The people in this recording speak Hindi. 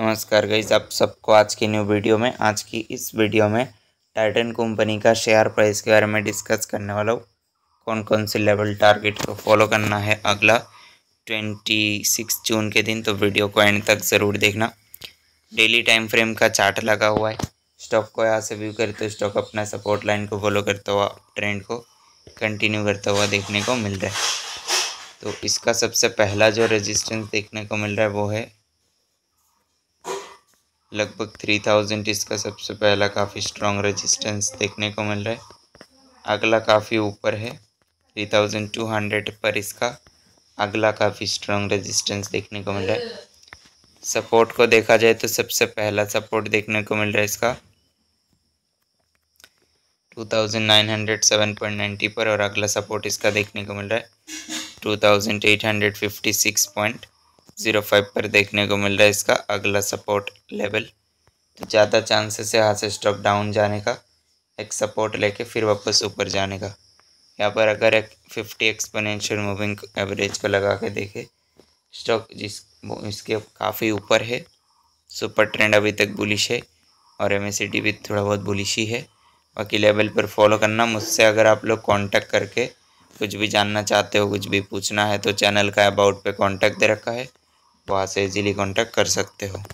नमस्कार गईज आप सबको आज की न्यू वीडियो में आज की इस वीडियो में टाइटन कंपनी का शेयर प्राइस के बारे में डिस्कस करने वाला हूँ कौन कौन से लेवल टारगेट को फॉलो करना है अगला ट्वेंटी सिक्स जून के दिन तो वीडियो को एंड तक ज़रूर देखना डेली टाइम फ्रेम का चार्ट लगा हुआ है स्टॉक को यहाँ से व्यू करे तो स्टॉक अपना सपोर्ट लाइन को फॉलो करता हुआ ट्रेंड को कंटिन्यू करता हुआ देखने को मिल रहा है तो इसका सबसे पहला जो रेजिस्टेंस देखने को मिल रहा है वो है लगभग थ्री थाउजेंड इसका सबसे पहला काफ़ी स्ट्रॉन्ग रेजिस्टेंस देखने को मिल रहा है अगला काफ़ी ऊपर है थ्री थाउजेंड टू हंड्रेड पर इसका अगला काफ़ी स्ट्रॉन्ग रेजिस्टेंस देखने को मिल रहा है सपोर्ट को देखा जाए तो सबसे पहला सपोर्ट देखने को मिल रहा है इसका two thousand nine hundred seven point ninety पर और अगला सपोर्ट इसका देखने को मिल रहा है two thousand eight hundred fifty six point zero five पर देखने को मिल रहा है इसका अगला सपोर्ट लेवल तो ज़्यादा चांसेस है यहाँ से स्टॉक डाउन जाने का एक सपोर्ट लेके फिर वापस ऊपर जाने का यहाँ पर अगर एक फिफ्टी एक्सपोनेंशियल मूविंग एवरेज को लगा के देखे स्टॉक जिस इसके काफ़ी ऊपर है सुपर ट्रेंड अभी तक बुलिश है और एम भी थोड़ा बहुत बुलिश ही है बाकी लेवल पर फॉलो करना मुझसे अगर आप लोग कांटेक्ट करके कुछ भी जानना चाहते हो कुछ भी पूछना है तो चैनल का अबाउट पे कांटेक्ट दे रखा है वहाँ तो से इजीली कांटेक्ट कर सकते हो